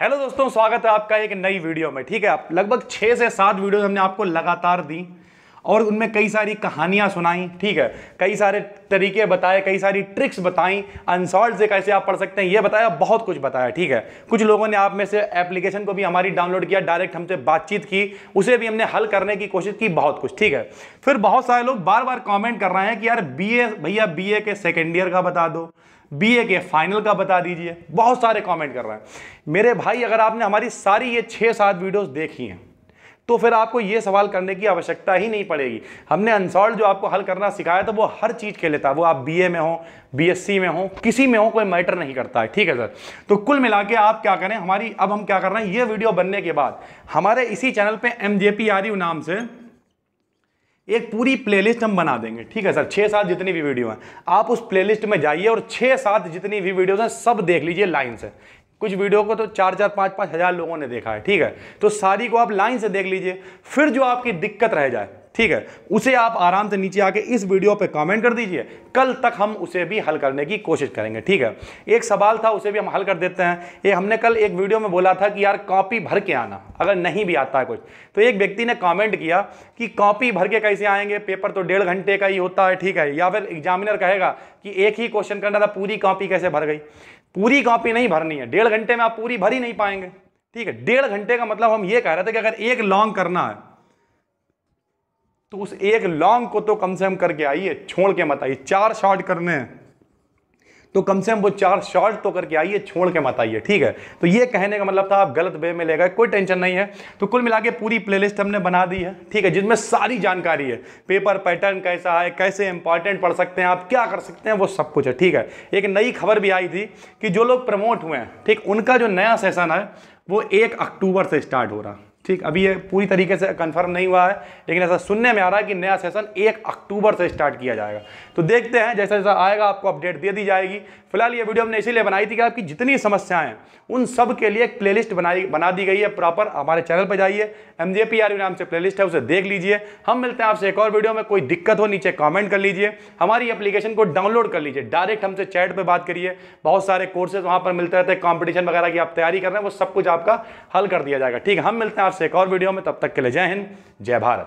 hello दोस्तों स्वागत है आपका एक नई वीडियो में ठीक है आप लगभग छः से सात वीडियो हमने आपको लगातार दी और उनमें कई सारी कहानियाँ सुनाई ठीक है कई सारे तरीके बताए कई सारी ट्रिक्स बताई अनसॉल्व से कैसे आप पढ़ सकते हैं ये बताया बहुत कुछ बताया ठीक है कुछ लोगों ने आप में से एप्लीकेशन को भी हमारी डाउनलोड किया डायरेक्ट हमसे बातचीत की उसे भी हमने हल करने की कोशिश की बहुत कुछ ठीक है फिर बहुत सारे लोग बार बार कॉमेंट कर रहे हैं कि यार बी भैया बी के सेकेंड ईयर का बता दो बी ए के फाइनल का बता दीजिए बहुत सारे कमेंट कर रहे हैं मेरे भाई अगर आपने हमारी सारी ये छः सात वीडियोस देखी हैं तो फिर आपको ये सवाल करने की आवश्यकता ही नहीं पड़ेगी हमने अनसॉल्व जो आपको हल करना सिखाया था वो हर चीज़ के लेता वो आप बी में हो बीएससी में हो किसी में हो कोई मैटर नहीं करता है ठीक है सर तो कुल मिला के आप क्या करें हमारी अब हम क्या कर रहे हैं ये वीडियो बनने के बाद हमारे इसी चैनल पर एम जे नाम से एक पूरी प्लेलिस्ट हम बना देंगे ठीक है सर छः सात जितनी भी वीडियो हैं आप उस प्लेलिस्ट में जाइए और छः सात जितनी भी वीडियोस हैं सब देख लीजिए लाइन से कुछ वीडियो को तो चार चार पाँच पाँच हज़ार लोगों ने देखा है ठीक है तो सारी को आप लाइन से देख लीजिए फिर जो आपकी दिक्कत रह जाए ठीक है उसे आप आराम से नीचे आके इस वीडियो पे कमेंट कर दीजिए कल तक हम उसे भी हल करने की कोशिश करेंगे ठीक है एक सवाल था उसे भी हम हल कर देते हैं ये हमने कल एक वीडियो में बोला था कि यार कॉपी भर के आना अगर नहीं भी आता है कुछ तो एक व्यक्ति ने कॉमेंट किया कि कॉपी भर के कैसे आएंगे पेपर तो डेढ़ घंटे का ही होता है ठीक है या फिर एग्जामिनर कहेगा कि एक ही क्वेश्चन करना था पूरी कॉपी कैसे भर गई पूरी कॉपी नहीं भरनी है डेढ़ घंटे में आप पूरी भर ही नहीं पाएंगे ठीक है डेढ़ घंटे का मतलब हम ये कह रहे थे कि अगर एक लॉन्ग करना है तो उस एक लॉन्ग को तो कम से कम करके आइए छोड़ के मत आइए चार शॉर्ट करने हैं तो कम से कम वो चार शॉर्ट तो करके आइए छोड़ के मत आइए ठीक है तो ये कहने का मतलब था आप गलत वे में ले गए कोई टेंशन नहीं है तो कुल मिला के पूरी प्लेलिस्ट हमने बना दी है ठीक है जिसमें सारी जानकारी है पेपर पैटर्न कैसा है कैसे इंपॉर्टेंट पढ़ सकते हैं आप क्या कर सकते हैं वो सब कुछ है ठीक है एक नई खबर भी आई थी कि जो लोग प्रमोट हुए हैं ठीक उनका जो नया सेशन है वो एक अक्टूबर से स्टार्ट हो रहा ठीक अभी ये पूरी तरीके से कंफर्म नहीं हुआ है लेकिन ऐसा सुनने में आ रहा है कि नया सेशन एक अक्टूबर से स्टार्ट किया जाएगा तो देखते हैं जैसा जैसा आएगा आपको अपडेट दे दी जाएगी फिलहाल ये वीडियो हमने इसीलिए बनाई थी कि आपकी जितनी समस्याएं उन सब के लिए एक लिस्ट बनाई बना दी गई है प्रॉपर हमारे चैनल पर जाइए एम जे पी आर नाम से लिस्ट है उसे देख लीजिए हम मिलते हैं आपसे एक और वीडियो में कोई दिक्कत हो नीचे कॉमेंट कर लीजिए हमारी अप्लीकेशन को डाउनलोड कर लीजिए डायरेक्ट हमसे चैट पर बात करिए बहुत सारे कोर्सेज वहाँ पर मिलते रहते हैं कॉम्पिटिशन वगैरह की आप तैयारी कर रहे हैं वो सब कुछ आपका हल कर दिया जाएगा ठीक है हम मिलते हैं आपसे आपसे एक और वीडियो में तब तक के लिए जय हिंद जय भारत